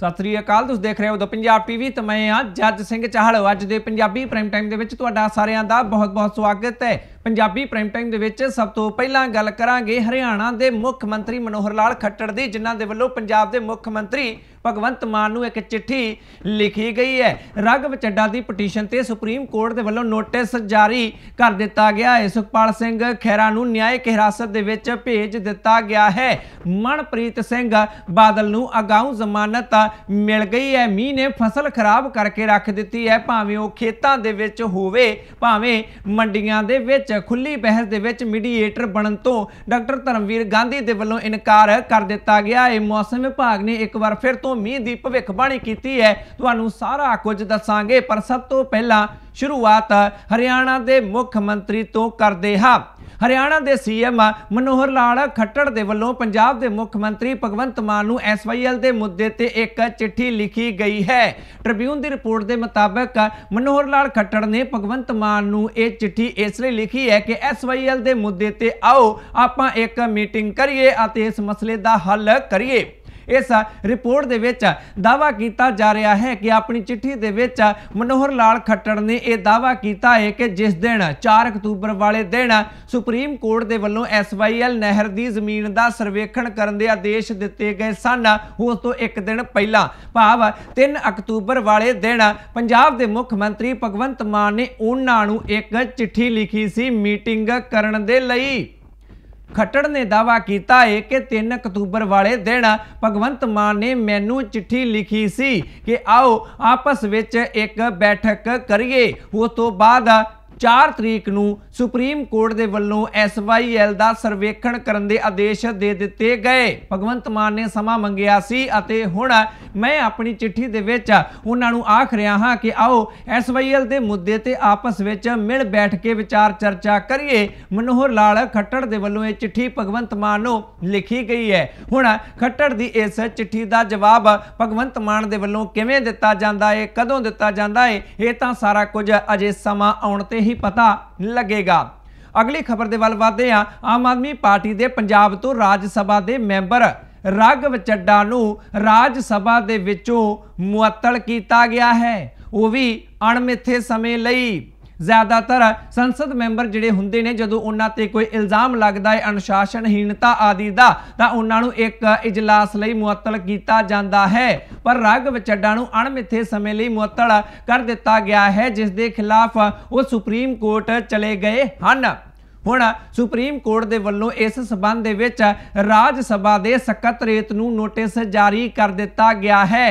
ਸਤਿ ਸ੍ਰੀ ਅਕਾਲ ਤੁਸੀਂ ਦੇਖ ਰਹੇ ਹੋ ਦੋ ਪੰਜਾਬ ਟੀਵੀ ਤੇ ਮੈਂ ਆ ਜੱਜ ਸਿੰਘ ਚਾਹਲ ਅੱਜ ਦੇ ਪੰਜਾਬੀ ਪ੍ਰਾਈਮ ਟਾਈਮ ਦੇ ਵਿੱਚ ਤੁਹਾਡਾ ਸਾਰਿਆਂ ਦਾ ਬਹੁਤ-ਬਹੁਤ ਸਵਾਗਤ ਹੈ ਪੰਜਾਬੀ ਪ੍ਰਾਈਮ ਟਾਈਮ ਦੇ ਵਿੱਚ ਸਭ ਤੋਂ ਪਹਿਲਾਂ ਗੱਲ ਕਰਾਂਗੇ ਹਰਿਆਣਾ ਦੇ ਮੁੱਖ ਮੰਤਰੀ ਮਨੋਹਰ ਲਾਲ ਖੱਟੜ ਦੀ ਜਿਨ੍ਹਾਂ ਦੇ ਵੱਲੋਂ ਪੰਜਾਬ ਦੇ ਮੁੱਖ ਮੰਤਰੀ ਭਗਵੰਤ ਮਾਨ ਨੂੰ ਇੱਕ ਚਿੱਠੀ ਲਿਖੀ ਗਈ ਹੈ ਰਗਵ ਚੱਡਾ ਦੀ ਪਟੀਸ਼ਨ ਤੇ ਸੁਪਰੀਮ ਕੋਰਟ ਦੇ ਵੱਲੋਂ ਨੋਟਿਸ ਜਾਰੀ ਕਰ ਦਿੱਤਾ ਗਿਆ ਹੈ ਸੁਖਪਾਲ ਸਿੰਘ ਖੈਰਾ ਨੂੰ ਨਿਆਇਕ ਹਿਰਾਸਤ ਦੇ ਵਿੱਚ ਭੇਜ ਦਿੱਤਾ ਗਿਆ ਹੈ ਮਨਪ੍ਰੀਤ ਸਿੰਘ ਬਾਦਲ ਨੂੰ ਅਗਾਊਂ ਜ਼ਮਾਨਤ ਮਿਲ ਗਈ ਹੈ ਮੀਂਹ ਨੇ ਫਸਲ ਖਰਾਬ ਕਰਕੇ ਰੱਖ ਦਿੱਤੀ ਹੈ ਭਾਵੇਂ ਉਹ ਖੇਤਾਂ ਦੇ ਵਿੱਚ ਹੋਵੇ ਭਾਵੇਂ ਮੰਡੀਆਂ ਦੇ ਵਿੱਚ ਵਿੱਚ ਖੁੱਲੀ ਬਹਿਸ ਦੇ ਵਿੱਚ ਮੀਡੀਏਟਰ ਬਣਨ ਤੋਂ ਡਾਕਟਰ ਧਰਮਵੀਰ ਗਾਂਧੀ ਦੇ ਵੱਲੋਂ ਇਨਕਾਰ ਕਰ ਦਿੱਤਾ ਗਿਆ ਹੈ ਮੌਸਮ ਵਿਭਾਗ ਨੇ ਇੱਕ ਵਾਰ ਫਿਰ ਤੋਂ ਮੀਂਹ ਦੀ ਭਵਿੱਖਬਾਣੀ ਕੀਤੀ ਹੈ ਤੁਹਾਨੂੰ ਸਾਰਾ ਕੁਝ ਦੱਸਾਂਗੇ ਪਰ ਸਭ ਤੋਂ ਪਹਿਲਾਂ ਸ਼ੁਰੂਆਤ ਹਰਿਆਣਾ ਦੇ ਮੁੱਖ ਮੰਤਰੀ ਤੋਂ ਕਰਦੇ ਹਾਂ ਹਰਿਆਣਾ ਦੇ ਸੀਐਮ ਮਨੋਹਰ ਲਾਲ ਖੱਟੜ ਦੇ ਵੱਲੋਂ ਪੰਜਾਬ ਦੇ ਮੁੱਖ ਮੰਤਰੀ ਭਗਵੰਤ ਮਾਨ ਨੂੰ ਐਸਵਾਈਐਲ ਦੇ ਮੁੱਦੇ ਤੇ ਇੱਕ ਚਿੱਠੀ ਲਿਖੀ ਗਈ ਹੈ ਟ੍ਰਿਬਿਊਨ ਦੀ ਰਿਪੋਰਟ ਦੇ ਮੁਤਾਬਕ ਮਨੋਹਰ ਲਾਲ ਖੱਟੜ ਨੇ ਭਗਵੰਤ ਮਾਨ ਨੂੰ ਇਹ ਚਿੱਠੀ ਇਸ ਲਈ ਲਿਖੀ ਹੈ ਕਿ ਐਸਵਾਈਐਲ ਦੇ ਮੁੱਦੇ ਤੇ ਆਓ ਆਪਾਂ ਇੱਕ ਮੀਟਿੰਗ ਕਰੀਏ ਅਤੇ ਇਸ ਮਸਲੇ ਦਾ ਹੱਲ ਕਰੀਏ ਇਸ ਰਿਪੋਰਟ ਦੇ ਵਿੱਚ ਦਾਵਾ ਕੀਤਾ ਜਾ ਰਿਹਾ ਹੈ ਕਿ ਆਪਣੀ ਚਿੱਠੀ ਦੇ ਵਿੱਚ ਮਨੋਹਰ ਲਾਲ ਖੱਟੜ ਨੇ ਇਹ ਦਾਵਾ ਕੀਤਾ ਹੈ ਕਿ ਜਿਸ ਦਿਨ 4 ਅਕਤੂਬਰ ਵਾਲੇ ਦਿਨ ਸੁਪਰੀਮ ਕੋਰਟ ਦੇ ਵੱਲੋਂ ਐਸਵਾਈਐਲ ਨਹਿਰ ਦੀ ਜ਼ਮੀਨ ਦਾ ਸਰਵੇਖਣ ਕਰਨ ਦੇ ਆਦੇਸ਼ ਦਿੱਤੇ ਗਏ ਸਨ ਉਸ ਤੋਂ ਇੱਕ ਦਿਨ ਪਹਿਲਾਂ ਭਾਵ 3 ਅਕਤੂਬਰ ਵਾਲੇ ਦਿਨ ਪੰਜਾਬ ਦੇ ਮੁੱਖ ਮੰਤਰੀ ਭਗਵੰਤ ਮਾਨ ਨੇ ਉਹਨਾਂ ਨੂੰ ਇੱਕ ਚਿੱਠੀ ਲਿਖੀ ਸੀ ਮੀਟਿੰਗ ਕਰਨ ਦੇ ਲਈ ਖੱਟੜ ਨੇ ਦਾਵਾ ਕੀਤਾ ਹੈ ਕਿ 3 ਅਕਤੂਬਰ ਵਾਲੇ ਦਿਨ ਭਗਵੰਤ ਮਾਨ ਨੇ ਮੈਨੂੰ ਚਿੱਠੀ ਲਿਖੀ ਸੀ ਕਿ ਆਓ ਆਪਸ ਵਿੱਚ ਇੱਕ ਬੈਠਕ ਕਰੀਏ ਉਸ ਤੋਂ ਬਾਅਦ 4 ਤਰੀਕ ਨੂੰ ਸੁਪਰੀਮ ਕੋਰਟ ਦੇ ਵੱਲੋਂ ਐਸਵਾਈਐਲ ਦਾ ਸਰਵੇਖਣ ਕਰਨ ਦੇ ਆਦੇਸ਼ ਦੇ ਦਿੱਤੇ ਗਏ ਭਗਵੰਤ ਮਾਨ ਨੇ ਸਮਾਂ ਮੰਗਿਆ ਸੀ ਅਤੇ ਹੁਣ ਮੈਂ ਆਪਣੀ ਚਿੱਠੀ ਦੇ ਵਿੱਚ ਉਹਨਾਂ ਨੂੰ ਆਖ ਰਿਹਾ ਹਾਂ ਕਿ ਆਓ ਐਸਵਾਈਐਲ ਦੇ ਮੁੱਦੇ ਤੇ ਆਪਸ ਵਿੱਚ ਮਿਲ ਬੈਠ ਕੇ ਵਿਚਾਰ ਚਰਚਾ ਕਰੀਏ ਮਨੋਹਰ ਲਾਲ ਖੱਟੜ ਦੇ ਵੱਲੋਂ ਇਹ ਚਿੱਠੀ ਭਗਵੰਤ ਮਾਨ ਨੂੰ ਲਿਖੀ ਗਈ ਹੈ ਹੁਣ ਖੱਟੜ ਦੀ ਇਸ ਚਿੱਠੀ ਦਾ ਜਵਾਬ ਭਗਵੰਤ ਮਾਨ ਦੇ ਵੱਲੋਂ ਕਿਵੇਂ ਦਿੱਤਾ ਜਾਂਦਾ ਹੈ ਕਦੋਂ ਦਿੱਤਾ ਜਾਂਦਾ ਹੈ ਇਹ ਤਾਂ ਸਾਰਾ ਕੁਝ ਅਜੇ ਸਮਾਂ ਆਉਣ ਤੇ ਹੀ ਪਤਾ ਲੱਗੇਗਾ ਅਗਲੀ ਖਬਰ ਦੇ ਵੱਲ ਵਧਦੇ ਆ ਆਮ ਆਦਮੀ ਪਾਰਟੀ ਦੇ ਪੰਜਾਬ ਤੋਂ ਰਾਜ ਸਭਾ ਦੇ ਮੈਂਬਰ ਰਗਵ ਚੱਡਾ ਨੂੰ ਰਾਜ ਸਭਾ ਦੇ ਵਿੱਚੋਂ ਮੁਅੱਤਲ ਕੀਤਾ ਗਿਆ ਹੈ ਉਹ ਵੀ ਅਣਮਿੱਥੇ ਸਮੇਂ ਲਈ ਜ਼ਿਆਦਾਤਰ ਸੰਸਦ ਮੈਂਬਰ ਜਿਹੜੇ ਹੁੰਦੇ ਨੇ ਜਦੋਂ ਉਹਨਾਂ ਤੇ ਕੋਈ ਇਲਜ਼ਾਮ ਲੱਗਦਾ ਹੈ ਅਨੁਸ਼ਾਸਨਹੀਣਤਾ ਆਦਿ ਦਾ ਤਾਂ ਉਹਨਾਂ ਨੂੰ ਇੱਕ ਇਜਲਾਸ ਲਈ ਮੁਅੱਤਲ ਕੀਤਾ ਜਾਂਦਾ ਹੈ ਪਰ ਰਾਘਵ ਚੱਡਾ ਨੂੰ ਅਣਮਿੱਥੇ ਸਮੇਂ ਲਈ ਮੁਅੱਤਲ ਕਰ ਦਿੱਤਾ ਗਿਆ ਹੈ ਜਿਸ ਦੇ ਖਿਲਾਫ ਉਹ ਸੁਪਰੀਮ ਕੋਰਟ ਚਲੇ ਗਏ ਹਨ ਹੁਣ ਸੁਪਰੀਮ ਕੋਰਟ ਦੇ ਵੱਲੋਂ ਇਸ ਸਬੰਧ ਦੇ ਵਿੱਚ ਰਾਜ ਸਭਾ ਦੇ ਸਕੱਤਰੇਤ ਨੂੰ ਨੋਟਿਸ ਜਾਰੀ ਕਰ ਦਿੱਤਾ ਗਿਆ ਹੈ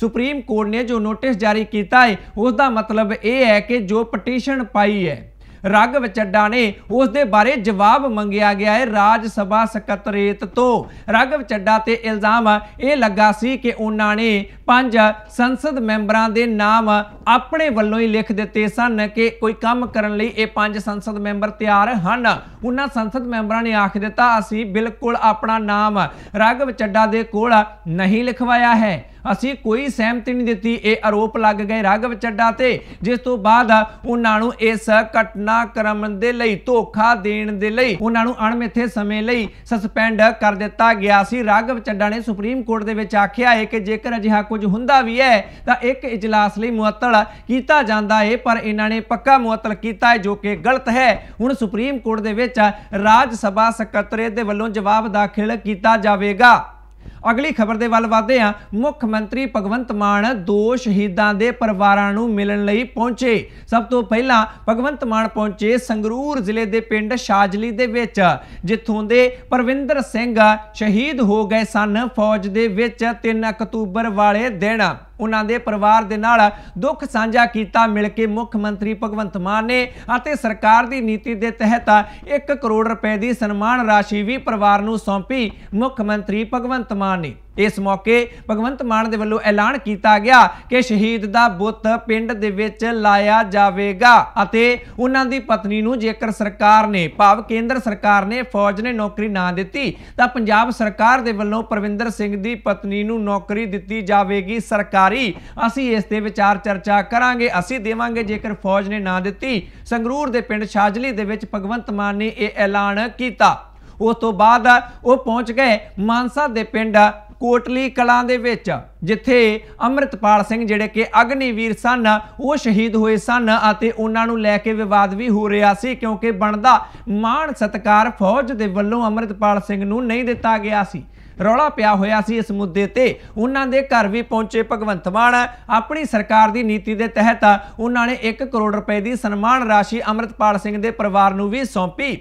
ਸੁਪਰੀਮ ਕੋਰਟ ਨੇ ਜੋ ਨੋਟਿਸ ਜਾਰੀ ਕੀਤਾ ਹੈ ਉਸ ਦਾ ਮਤਲਬ ਇਹ ਹੈ ਕਿ ਜੋ ਪਟੀਸ਼ਨ ਪਾਈ ਹੈ ਰਗ ਵਿਚੱਡਾ ਨੇ ਉਸ ਦੇ ਬਾਰੇ ਜਵਾਬ ਮੰਗਿਆ ਗਿਆ ਹੈ ਰਾਜ ਸਭਾ ਸਕੱਤਰੇਤ ਤੋਂ ਰਗ ਵਿਚੱਡਾ ਤੇ ਇਲਜ਼ਾਮ ਇਹ ਲੱਗਾ ਸੀ ਕਿ ਉਹਨਾਂ ਨੇ ਪੰਜ ਸੰਸਦ ਮੈਂਬਰਾਂ ਦੇ ਨਾਮ ਆਪਣੇ ਵੱਲੋਂ ਹੀ ਲਿਖ ਦਿੱਤੇ ਸਨ ਕਿ ਕੋਈ ਕੰਮ ਕਰਨ ਲਈ ਇਹ ਪੰਜ ਸੰਸਦ ਮੈਂਬਰ ਤਿਆਰ ਹਨ ਉਹਨਾਂ ਸੰਸਦ ਮੈਂਬਰਾਂ ਨੇ ਆਖ ਦਿੱਤਾ ਅਸੀਂ ਬਿਲਕੁਲ ਆਪਣਾ ਨਾਮ ਰਗ ਵਿਚੱਡਾ ਦੇ ਕੋਲ ਨਹੀਂ ਲਿਖਵਾਇਆ ਹੈ ਅਸੀਂ ਕੋਈ ਸਹਿਮਤੀ ਨਹੀਂ ਦਿੱਤੀ ਇਹ ਆਰੋਪ ਲੱਗ ਗਏ ਰਾਘਵ ਚੱਡਾ ਤੇ ਜਿਸ ਤੋਂ ਬਾਅਦ ਉਹਨਾਂ ਨੂੰ ਇਸ ਘਟਨਾ ਕਰਮ ਦੇ ਲਈ ਧੋਖਾ ਦੇਣ ਦੇ ਲਈ ਉਹਨਾਂ ਨੂੰ ਅਣਮਿੱਥੇ ਸਮੇਂ ਲਈ ਸਸਪੈਂਡ ਕਰ ਦਿੱਤਾ ਗਿਆ ਸੀ ਰਾਘਵ ਚੱਡਾ ਨੇ ਸੁਪਰੀਮ ਕੋਰਟ ਦੇ ਵਿੱਚ ਆਖਿਆ ਹੈ ਕਿ ਜੇਕਰ ਅਜਿਹਾ ਕੁਝ ਹੁੰਦਾ ਵੀ ਹੈ ਤਾਂ ਇੱਕ ਇਜਲਾਸ ਲਈ ਮੁਅੱਤਲ ਕੀਤਾ ਜਾਂਦਾ ਹੈ ਪਰ ਇਹਨਾਂ ਨੇ ਪੱਕਾ ਮੁਅੱਤਲ ਕੀਤਾ ਹੈ ਜੋ ਕਿ ਗਲਤ ਹੈ ਹੁਣ ਸੁਪਰੀਮ ਕੋਰਟ ਦੇ ਵਿੱਚ ਰਾਜ ਸਭਾ ਸਕੱਤਰੇ ਦੇ ਵੱਲੋਂ ਜਵਾਬ ਦਾਖਲ ਕੀਤਾ ਜਾਵੇਗਾ ਅਗਲੀ ਖਬਰ ਦੇ ਵੱਲ ਵਧਦੇ ਹਾਂ ਮੁੱਖ ਮੰਤਰੀ ਭਗਵੰਤ ਮਾਨ ਦੋ ਸ਼ਹੀਦਾਂ ਦੇ ਪਰਿਵਾਰਾਂ ਨੂੰ ਮਿਲਣ ਲਈ ਪਹੁੰਚੇ ਸਭ ਤੋਂ ਪਹਿਲਾਂ ਭਗਵੰਤ ਮਾਨ ਪਹੁੰਚੇ ਸੰਗਰੂਰ ਜ਼ਿਲ੍ਹੇ ਦੇ ਪਿੰਡ ਸ਼ਾਜਲੀ ਦੇ ਵਿੱਚ ਜਿੱਥੋਂ ਦੇ ਪਰਵਿੰਦਰ ਸਿੰਘ ਸ਼ਹੀਦ ਹੋ ਗਏ ਸਨ ਫੌਜ ਦੇ ਵਿੱਚ 3 ਅਕਤੂਬਰ ਵਾਲੇ ਦਿਨ ਉਹਨਾਂ ਦੇ ਪਰਿਵਾਰ ਦੇ ਨਾਲ ਦੁੱਖ ਸਾਂਝਾ ਕੀਤਾ ਮਿਲ ਕੇ ਮੁੱਖ ਮੰਤਰੀ ਭਗਵੰਤ ਮਾਨ ਨੇ ਅਤੇ ਸਰਕਾਰ ਦੀ ਨੀਤੀ ਦੇ ਤਹਿਤ 1 ਕਰੋੜ ਰੁਪਏ ਦੀ ਸਨਮਾਨ ਰਾਸ਼ੀ ਵੀ ਪਰਿਵਾਰ ਨੂੰ ਸੌਂਪੀ ਮੁੱਖ ਮੰਤਰੀ ਭਗਵੰਤ ਮਾਨ ਮਾਨ ਨੇ ਇਸ ਮੌਕੇ ਭਗਵੰਤ ਮਾਨ ਦੇ ਵੱਲੋਂ ਐਲਾਨ ਕੀਤਾ ਗਿਆ ਕਿ ਸ਼ਹੀਦ ਦਾ ਬੁੱਤ ਪਿੰਡ ਦੇ ਵਿੱਚ ਲਾਇਆ ਜਾਵੇਗਾ ਅਤੇ ਉਹਨਾਂ ਦੀ ਪਤਨੀ ਨੂੰ ਜੇਕਰ ਸਰਕਾਰ ਨੇ ਭਾਵ ਕੇਂਦਰ ਸਰਕਾਰ ਨੇ ਫੌਜ ਨੇ ਨੌਕਰੀ ਨਾ ਦਿੱਤੀ ਤਾਂ ਪੰਜਾਬ ਸਰਕਾਰ ਦੇ ਵੱਲੋਂ ਪ੍ਰਵਿੰਦਰ ਸਿੰਘ ਦੀ ਪਤਨੀ ਨੂੰ ਨੌਕਰੀ ਦਿੱਤੀ ਜਾਵੇਗੀ ਸਰਕਾਰੀ ਅਸੀਂ ਇਸ ਤੇ ਵਿਚਾਰ ਚਰਚਾ ਕਰਾਂਗੇ ਅਸੀਂ ਦੇਵਾਂਗੇ ਜੇਕਰ ਫੌਜ ਨੇ ਨਾ ਦਿੱਤੀ ਸੰਗਰੂਰ ਦੇ ਪਿੰਡ ਛਾਜਲੀ ਦੇ ਵਿੱਚ ਭਗਵੰਤ ਮਾਨ ਨੇ ਇਹ ਐਲਾਨ ਕੀਤਾ ਉਸ ਤੋਂ ਬਾਅਦ ਉਹ ਪਹੁੰਚ ਗਏ ਮਾਨਸਾ ਦੇ ਪਿੰਡ ਕੋਟਲੀ ਕਲਾਂ ਦੇ ਵਿੱਚ ਜਿੱਥੇ ਅਮਰਿਤਪਾਲ ਸਿੰਘ ਜਿਹੜੇ ਕਿ ਅਗਨੀਵੀਰ ਸਨ ਉਹ ਸ਼ਹੀਦ ਹੋਏ ਸਨ ਅਤੇ ਉਹਨਾਂ ਨੂੰ ਲੈ ਕੇ ਵਿਵਾਦ ਵੀ ਹੋ ਰਿਹਾ ਸੀ ਕਿਉਂਕਿ ਬਣਦਾ ਮਾਣ ਸਤਕਾਰ ਫੌਜ ਦੇ ਵੱਲੋਂ ਅਮਰਿਤਪਾਲ ਸਿੰਘ ਨੂੰ ਨਹੀਂ ਦਿੱਤਾ ਗਿਆ ਸੀ ਰੌਲਾ ਪਿਆ ਹੋਇਆ ਸੀ ਇਸ ਮੁੱਦੇ ਤੇ ਉਹਨਾਂ ਦੇ ਘਰ ਵੀ ਪਹੁੰਚੇ ਭਗਵੰਤ ਮਾਨ ਆਪਣੀ ਸਰਕਾਰ ਦੀ ਨੀਤੀ ਦੇ ਤਹਿਤ ਉਹਨਾਂ ਨੇ 1 ਕਰੋੜ ਰੁਪਏ ਦੀ ਸਨਮਾਨ ਰਾਸ਼ੀ ਅਮਰਿਤਪਾਲ ਸਿੰਘ ਦੇ ਪਰਿਵਾਰ ਨੂੰ ਵੀ ਸੌਂਪੀ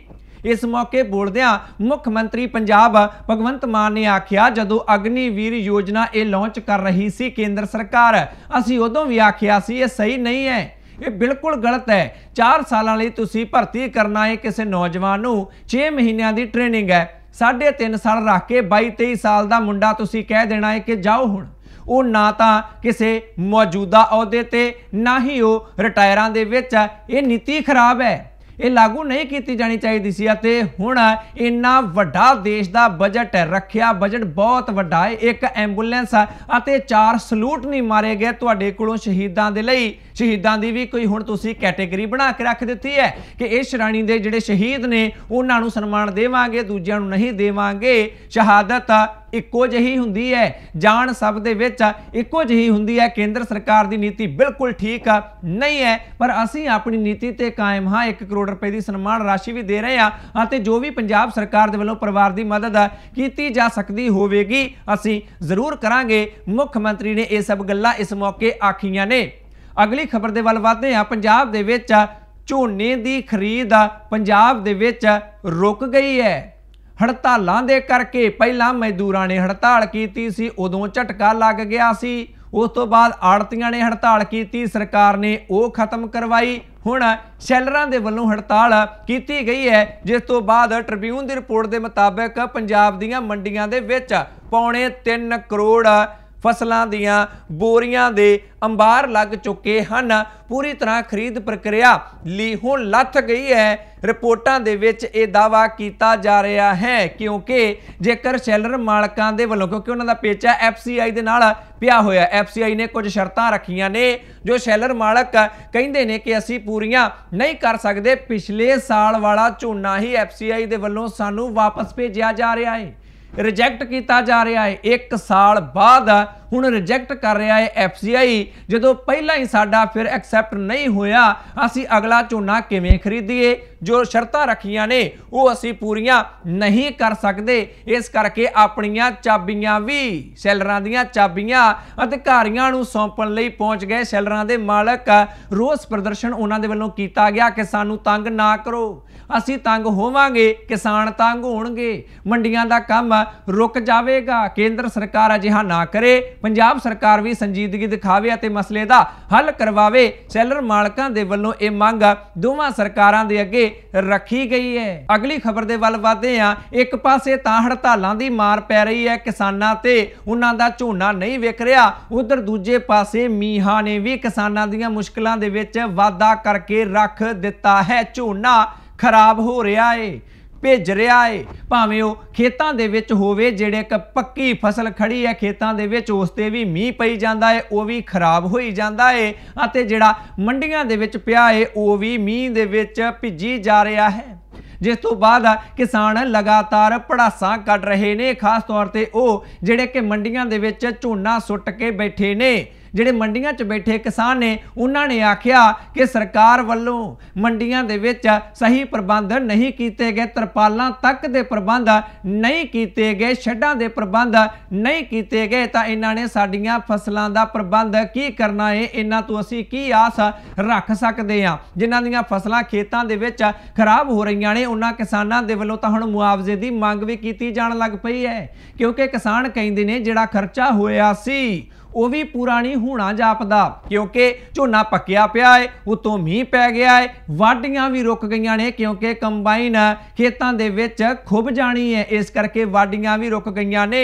ਇਸ ਮੌਕੇ ਬੋਲਦਿਆਂ ਮੁੱਖ ਮੰਤਰੀ ਪੰਜਾਬ ਭਗਵੰਤ ਮਾਨ ਨੇ ਆਖਿਆ ਜਦੋਂ ਅਗਨੀਵੀਰ ਯੋਜਨਾ ਇਹ ਲਾਂਚ ਕਰ ਰਹੀ ਸੀ ਕੇਂਦਰ ਸਰਕਾਰ ਅਸੀਂ ਉਦੋਂ ਵੀ ਆਖਿਆ ਸੀ ਇਹ ਸਹੀ ਨਹੀਂ ਹੈ ਇਹ ਬਿਲਕੁਲ ਗਲਤ ਹੈ 4 ਸਾਲਾਂ ਲਈ ਤੁਸੀਂ ਭਰਤੀ ਕਰਨਾ ਹੈ ਕਿਸੇ ਨੌਜਵਾਨ ਨੂੰ 6 ਮਹੀਨਿਆਂ ਦੀ ਟ੍ਰੇਨਿੰਗ ਹੈ ਸਾਢੇ 3 ਸਾਲ ਰੱਖ ਕੇ 22 23 ਸਾਲ ਦਾ ਮੁੰਡਾ ਤੁਸੀਂ ਕਹਿ ਦੇਣਾ ਹੈ ਕਿ ਜਾਓ ਹੁਣ ਉਹ ਨਾ ਤਾਂ ਕਿਸੇ ਮੌਜੂਦਾ ਅਹੁਦੇ ਤੇ ਨਾ ਹੀ ਉਹ ਰਿਟਾਇਰਾਂ ਦੇ ਵਿੱਚ ਇਹ ਨੀਤੀ ਖਰਾਬ ਹੈ ਇਹ ਲਾਗੂ ਨਹੀਂ ਕੀਤੀ ਜਾਣੀ ਚਾਹੀਦੀ ਸੀ ਅਤੇ ਹੁਣ ਇੰਨਾ ਵੱਡਾ ਦੇਸ਼ ਦਾ ਬਜਟ ਹੈ ਰੱਖਿਆ ਬਜਟ ਬਹੁਤ ਵੱਡਾ ਹੈ ਇੱਕ ਐਂਬੂਲੈਂਸ ਅਤੇ ਚਾਰ ਸਲੂਟ ਨਹੀਂ ਮਾਰੇ ਗਏ ਤੁਹਾਡੇ ਕੋਲੋਂ ਸ਼ਹੀਦਾਂ ਦੇ ਲਈ ਸ਼ਹੀਦਾਂ ਦੀ ਵੀ ਕੋਈ ਹੁਣ ਤੁਸੀਂ ਕੈਟਾਗਰੀ ਬਣਾ ਕੇ ਰੱਖ ਦਿੱਤੀ ਹੈ ਕਿ ਇਹ ਸ਼ਰਾਣੀ ਦੇ ਜਿਹੜੇ ਸ਼ਹੀਦ ਨੇ ਉਹਨਾਂ ਨੂੰ ਸਨਮਾਨ ਦੇਵਾਂਗੇ ਦੂਜਿਆਂ ਨੂੰ ਨਹੀਂ ਦੇਵਾਂਗੇ ਸ਼ਹਾਦਤ ਇੱਕੋ ਜਿਹੀ ਹੁੰਦੀ ਹੈ ਜਾਣ ਸਭ ਦੇ ਵਿੱਚ ਇੱਕੋ ਜਿਹੀ ਹੁੰਦੀ ਹੈ ਕੇਂਦਰ ਸਰਕਾਰ ਦੀ ਨੀਤੀ ਬਿਲਕੁਲ ਠੀਕ ਨਹੀਂ ਹੈ ਪਰ ਅਸੀਂ ਆਪਣੀ ਨੀਤੀ ਤੇ ਕਾਇਮ ਹਾਂ 1 ਕਰੋੜ ਰੁਪਏ ਦੀ ਸਨਮਾਨ ਰਾਸ਼ੀ ਵੀ ਦੇ ਰਹੇ ਆ ਅਤੇ ਜੋ ਵੀ ਪੰਜਾਬ ਸਰਕਾਰ ਦੇ ਵੱਲੋਂ ਪਰਿਵਾਰ ਦੀ ਮਦਦ ਕੀਤੀ ਜਾ ਸਕਦੀ ਹੋਵੇਗੀ ਅਸੀਂ ਜ਼ਰੂਰ ਕਰਾਂਗੇ ਮੁੱਖ ਮੰਤਰੀ ਨੇ ਇਹ ਸਭ ਗੱਲਾਂ ਇਸ ਮੌਕੇ ਆਖੀਆਂ ਨੇ ਅਗਲੀ ਖਬਰ ਦੇ ਵੱਲ ਵਧਦੇ ਹਾਂ ਪੰਜਾਬ ਦੇ ਵਿੱਚ ਝੋਨੇ ਦੀ ਖਰੀਦ ਪੰਜਾਬ ਦੇ ਵਿੱਚ ਰੁਕ ਗਈ ਹੈ ਹੜਤਾਲਾਂ ਦੇ ਕਰਕੇ ਪਹਿਲਾਂ ਮਜ਼ਦੂਰਾਂ ਨੇ ਹੜਤਾਲ ਕੀਤੀ ਸੀ ਉਦੋਂ ਝਟਕਾ ਲੱਗ ਗਿਆ ਸੀ ਉਸ ਤੋਂ ਬਾਅਦ ਆੜਤੀਆਂ ਨੇ ਹੜਤਾਲ ਕੀਤੀ ਸਰਕਾਰ ਨੇ ਉਹ ਖਤਮ ਕਰਵਾਈ ਹੁਣ ਸ਼ੈਲਰਾਂ ਦੇ ਵੱਲੋਂ ਹੜਤਾਲ ਕੀਤੀ ਗਈ ਹੈ ਜਿਸ ਤੋਂ ਬਾਅਦ ਟ੍ਰਿਬਿਊਨ ਦੀ ਰਿਪੋਰਟ ਦੇ ਮੁਤਾਬਕ ਪੰਜਾਬ ਦੀਆਂ ਮੰਡੀਆਂ ਦੇ ਵਿੱਚ ਪੌਣੇ 3 ਕਰੋੜ ਫਸਲਾਂ ਦੀਆਂ ਬੋਰੀਆਂ ਦੇ ਅੰਬਾਰ ਲੱਗ ਚੁੱਕੇ ਹਨ ਪੂਰੀ ਤਰ੍ਹਾਂ ਖਰੀਦ ਪ੍ਰਕਿਰਿਆ ਲਈ ਹੁਣ ਲੱਥ ਗਈ ਹੈ ਰਿਪੋਰਟਾਂ ਦੇ ਵਿੱਚ ਇਹ ਦਾਵਾ ਕੀਤਾ ਜਾ ਰਿਹਾ ਹੈ ਕਿਉਂਕਿ ਜੇਕਰ ਸ਼ੈਲਰ ਮਾਲਕਾਂ ਦੇ ਵੱਲੋਂ ਕਿਉਂਕਿ ਉਹਨਾਂ ਦਾ ਪੇਚਾ ਐਫਸੀਆਈ ਦੇ ਨਾਲ ਪਿਆ ਹੋਇਆ ਐਫਸੀਆਈ ਨੇ ਕੁਝ ਸ਼ਰਤਾਂ ਰੱਖੀਆਂ ਨੇ ਜੋ ਸ਼ੈਲਰ ਮਾਲਕ ਕਹਿੰਦੇ ਨੇ ਕਿ ਅਸੀਂ ਪੂਰੀਆਂ ਨਹੀਂ ਕਰ ਸਕਦੇ ਪਿਛਲੇ ਸਾਲ ਵਾਲਾ ਝੋਨਾ ਹੀ ਐਫਸੀਆਈ ਦੇ ਵੱਲੋਂ ਸਾਨੂੰ ਵਾਪਸ ਭੇਜਿਆ ਜਾ ਰਿਹਾ ਹੈ ਰਿਜੈਕਟ ਕੀਤਾ ਜਾ ਰਿਹਾ ਹੈ 1 ਸਾਲ ਬਾਅਦ ਹੁਣ ਰਿਜੈਕਟ ਕਰ ਰਿਹਾ ਹੈ ਐਫਸੀਆਈ ਜਦੋਂ ਪਹਿਲਾਂ ਹੀ ਸਾਡਾ ਫਿਰ ਐਕਸੈਪਟ ਨਹੀਂ ਹੋਇਆ ਅਸੀਂ ਅਗਲਾ ਝੋਨਾ ਕਿਵੇਂ ਖਰੀਦੀਏ ਜੋ ਸ਼ਰਤਾਂ ਰੱਖੀਆਂ ਨੇ ਉਹ ਅਸੀਂ ਪੂਰੀਆਂ ਨਹੀਂ ਕਰ ਸਕਦੇ ਇਸ ਕਰਕੇ ਆਪਣੀਆਂ ਚਾਬੀਆਂ ਵੀ ਸੈਲਰਾਂ ਦੀਆਂ ਚਾਬੀਆਂ ਅਧਿਕਾਰੀਆਂ ਨੂੰ ਸੌਂਪਣ ਲਈ ਪਹੁੰਚ ਗਏ ਸੈਲਰਾਂ ਦੇ ਮਾਲਕ ਰੋਸ ਪ੍ਰਦਰਸ਼ਨ ਉਹਨਾਂ ਦੇ ਵੱਲੋਂ ਕੀਤਾ ਗਿਆ ਕਿ ਸਾਨੂੰ ਤੰਗ ਨਾ ਕਰੋ ਅਸੀਂ ਤੰਗ ਹੋਵਾਂਗੇ ਕਿਸਾਨ ਤੰਗ ਹੋਣਗੇ ਮੰਡੀਆਂ ਦਾ ਕੰਮ ਰੁਕ ਜਾਵੇਗਾ ਕੇਂਦਰ ਸਰਕਾਰ ਅਜਿਹਾ ਨਾ ਕਰੇ ਪੰਜਾਬ ਸਰਕਾਰ ਵੀ ਸੰਜੀਦਗੀ ਦਿਖਾਵੇ ਅਤੇ ਮਸਲੇ ਦਾ ਹੱਲ ਕਰਵਾਵੇ ਸੈਲਰ ਮਾਲਕਾਂ ਦੇ ਵੱਲੋਂ ਇਹ ਮੰਗ ਦੋਵਾਂ ਸਰਕਾਰਾਂ ਦੇ ਅੱਗੇ ਰੱਖੀ ਗਈ ਹੈ ਅਗਲੀ ਖਬਰ ਦੇ ਵੱਲ ਵਧਦੇ ਹਾਂ ਇੱਕ ਪਾਸੇ ਤਾਂ ਹੜਤਾਲਾਂ ਦੀ ਮਾਰ ਪੈ ਰਹੀ ਹੈ ਕਿਸਾਨਾਂ ਤੇ ਉਹਨਾਂ ਦਾ ਝੋਨਾ ਨਹੀਂ ਵਿਕ ਰਿਹਾ ਉਧਰ ਦੂਜੇ ਪਾਸੇ ਮੀਹਾਂ ਨੇ ਵੀ ਕਿਸਾਨਾਂ ਦੀਆਂ ਮੁਸ਼ਕਲਾਂ ਦੇ ਵਿੱਚ ਵਾਧਾ ਕਰਕੇ ਰੱਖ ਦਿੱਤਾ ਹੈ ਝੋਨਾ ਖਰਾਬ ਹੋ ਰਿਹਾ ਏ ਭੇਜ ਰਿਹਾ ਏ ਭਾਵੇਂ ਉਹ ਖੇਤਾਂ ਦੇ ਵਿੱਚ ਹੋਵੇ ਜਿਹੜੇ ਇੱਕ ਪੱਕੀ ਫਸਲ ਖੜੀ ਹੈ ਖੇਤਾਂ ਦੇ ਵਿੱਚ ਉਸ ਤੇ ਵੀ ਮੀਂਹ ਪਈ ਜਾਂਦਾ ਏ ਉਹ ਵੀ ਖਰਾਬ ਹੋਈ ਜਾਂਦਾ ਏ ਅਤੇ ਜਿਹੜਾ ਮੰਡੀਆਂ ਦੇ ਵਿੱਚ ਪਿਆ ਏ ਉਹ ਵੀ ਮੀਂਹ ਦੇ ਵਿੱਚ ਭਿੱਜੀ ਜਾ ਰਿਹਾ ਹੈ ਜਿਸ ਤੋਂ ਬਾਅਦ ਕਿਸਾਨ ਲਗਾਤਾਰ ਪੜਾਸਾਂ ਕੱਢ ਰਹੇ ਨੇ ਖਾਸ ਤੌਰ ਤੇ ਉਹ ਜਿਹੜੇ ਕਿ ਮੰਡੀਆਂ ਦੇ ਵਿੱਚ ਝੋਨਾ ਸੁੱਟ ਕੇ ਬੈਠੇ ਨੇ ਜਿਹੜੇ ਮੰਡੀਆਂ 'ਚ ਬੈਠੇ ਕਿਸਾਨ ਨੇ ਉਹਨਾਂ ਨੇ ਆਖਿਆ ਕਿ ਸਰਕਾਰ ਵੱਲੋਂ ਮੰਡੀਆਂ ਦੇ ਵਿੱਚ ਸਹੀ ਪ੍ਰਬੰਧ ਨਹੀਂ ਕੀਤੇ ਗਏ ਤਰਪਾਲਾਂ ਤੱਕ ਦੇ ਪ੍ਰਬੰਧ ਨਹੀਂ ਕੀਤੇ ਗਏ ਛੱਡਾਂ ਦੇ ਪ੍ਰਬੰਧ ਨਹੀਂ ਕੀਤੇ ਗਏ ਤਾਂ ਇਹਨਾਂ ਨੇ ਸਾਡੀਆਂ ਫਸਲਾਂ ਦਾ ਪ੍ਰਬੰਧ ਕੀ ਕਰਨਾ ਹੈ ਇਹਨਾਂ ਤੋਂ ਅਸੀਂ ਕੀ ਆਸ ਰੱਖ ਸਕਦੇ ਹਾਂ ਜਿਨ੍ਹਾਂ ਦੀਆਂ ਫਸਲਾਂ ਖੇਤਾਂ ਦੇ ਵਿੱਚ ਖਰਾਬ ਹੋ ਰਹੀਆਂ ਨੇ ਉਹਨਾਂ ਕਿਸਾਨਾਂ ਦੇ ਵੱਲੋਂ ਤਾਂ ਹੁਣ ਮੁਆਵਜ਼ੇ ਦੀ ਮੰਗ ਵੀ ਕੀਤੀ ਜਾਣ ਲੱਗ ਪਈ ਹੈ ਕਿਉਂਕਿ ਕਿਸਾਨ ਕਹਿੰਦੇ ਨੇ ਜਿਹੜਾ ਖਰਚਾ ਹੋਇਆ ਸੀ ਉਹ ਵੀ ਪੂਰਾ ਨਹੀਂ ਹੋਣਾ ਜਾਪਦਾ ਕਿਉਂਕਿ ਝੋਨਾ ਪੱਕਿਆ ਪਿਆ ਹੈ ਉਤੋਂ ਮੀਂਹ ਪੈ ਗਿਆ ਹੈ ਵਾਢੀਆਂ ਵੀ ਰੁਕ ਗਈਆਂ ਨੇ ਕਿਉਂਕਿ ਕੰਬਾਈਨ ਖੇਤਾਂ ਦੇ ਵਿੱਚ ਖੁੱਭ ਜਾਣੀ ਹੈ ਇਸ ਕਰਕੇ ਵਾਢੀਆਂ ਵੀ ਰੁਕ ਗਈਆਂ ਨੇ